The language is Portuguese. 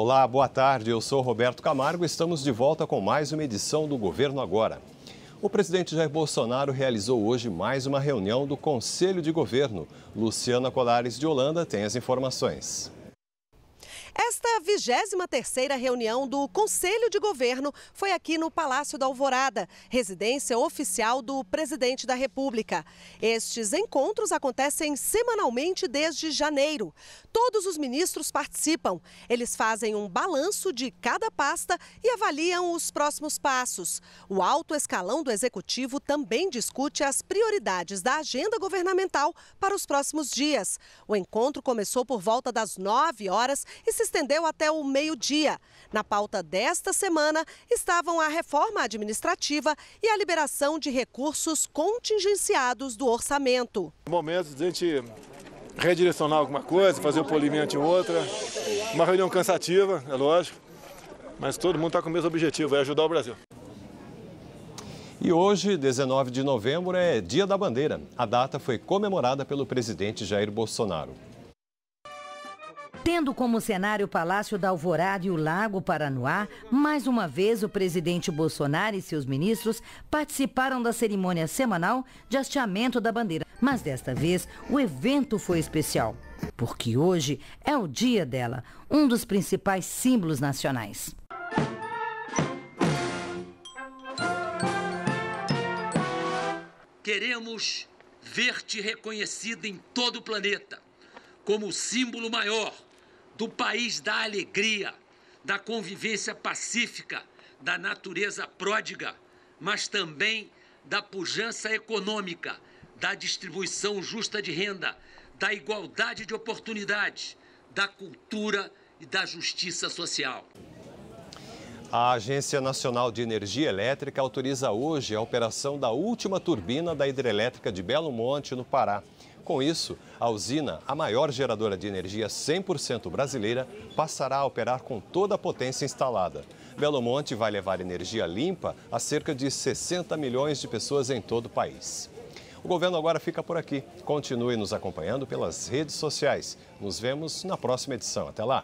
Olá, boa tarde. Eu sou Roberto Camargo e estamos de volta com mais uma edição do Governo Agora. O presidente Jair Bolsonaro realizou hoje mais uma reunião do Conselho de Governo. Luciana Colares de Holanda tem as informações. Esta 23ª reunião do Conselho de Governo foi aqui no Palácio da Alvorada, residência oficial do presidente da República. Estes encontros acontecem semanalmente desde janeiro. Todos os ministros participam. Eles fazem um balanço de cada pasta e avaliam os próximos passos. O alto escalão do executivo também discute as prioridades da agenda governamental para os próximos dias. O encontro começou por volta das 9 horas e se estendeu até o meio-dia. Na pauta desta semana estavam a reforma administrativa e a liberação de recursos contingenciados do orçamento. Momentos de a gente redirecionar alguma coisa, fazer o polimento em outra. Uma reunião cansativa, é lógico, mas todo mundo está com o mesmo objetivo, é ajudar o Brasil. E hoje, 19 de novembro, é Dia da Bandeira. A data foi comemorada pelo presidente Jair Bolsonaro. Tendo como cenário o Palácio da Alvorada e o Lago Paranoá, mais uma vez o presidente Bolsonaro e seus ministros participaram da cerimônia semanal de hasteamento da bandeira. Mas desta vez, o evento foi especial, porque hoje é o dia dela, um dos principais símbolos nacionais. Queremos ver-te reconhecida em todo o planeta como o símbolo maior do país da alegria, da convivência pacífica, da natureza pródiga, mas também da pujança econômica, da distribuição justa de renda, da igualdade de oportunidades, da cultura e da justiça social. A Agência Nacional de Energia Elétrica autoriza hoje a operação da última turbina da hidrelétrica de Belo Monte, no Pará. Com isso, a usina, a maior geradora de energia 100% brasileira, passará a operar com toda a potência instalada. Belo Monte vai levar energia limpa a cerca de 60 milhões de pessoas em todo o país. O governo agora fica por aqui. Continue nos acompanhando pelas redes sociais. Nos vemos na próxima edição. Até lá!